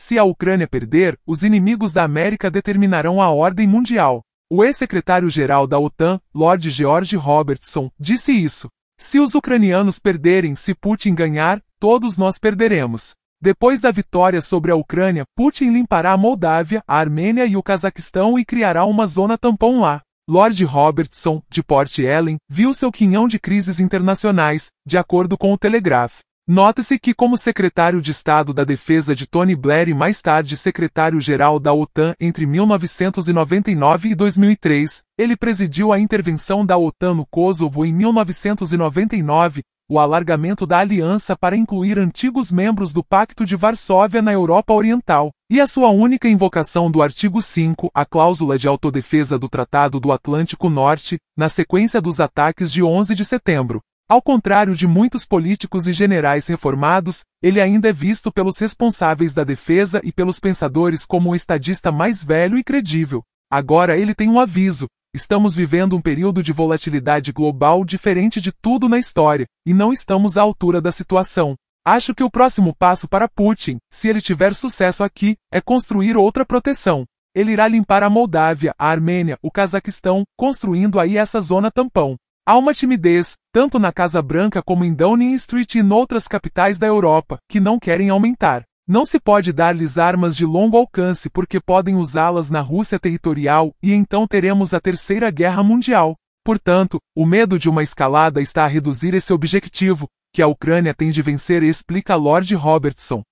Se a Ucrânia perder, os inimigos da América determinarão a ordem mundial. O ex-secretário-geral da OTAN, Lord George Robertson, disse isso. Se os ucranianos perderem, se Putin ganhar, todos nós perderemos. Depois da vitória sobre a Ucrânia, Putin limpará a Moldávia, a Armênia e o Cazaquistão e criará uma zona tampão lá. Lord Robertson, de Port Ellen, viu seu quinhão de crises internacionais, de acordo com o Telegraph. Nota-se que, como secretário de Estado da Defesa de Tony Blair e mais tarde secretário-geral da OTAN entre 1999 e 2003, ele presidiu a intervenção da OTAN no Kosovo em 1999, o alargamento da aliança para incluir antigos membros do Pacto de Varsóvia na Europa Oriental, e a sua única invocação do artigo 5, a cláusula de autodefesa do Tratado do Atlântico Norte, na sequência dos ataques de 11 de setembro. Ao contrário de muitos políticos e generais reformados, ele ainda é visto pelos responsáveis da defesa e pelos pensadores como o estadista mais velho e credível. Agora ele tem um aviso. Estamos vivendo um período de volatilidade global diferente de tudo na história, e não estamos à altura da situação. Acho que o próximo passo para Putin, se ele tiver sucesso aqui, é construir outra proteção. Ele irá limpar a Moldávia, a Armênia, o Cazaquistão, construindo aí essa zona tampão. Há uma timidez, tanto na Casa Branca como em Downing Street e em outras capitais da Europa, que não querem aumentar. Não se pode dar-lhes armas de longo alcance porque podem usá-las na Rússia territorial e então teremos a Terceira Guerra Mundial. Portanto, o medo de uma escalada está a reduzir esse objetivo, que a Ucrânia tem de vencer explica Lord Robertson.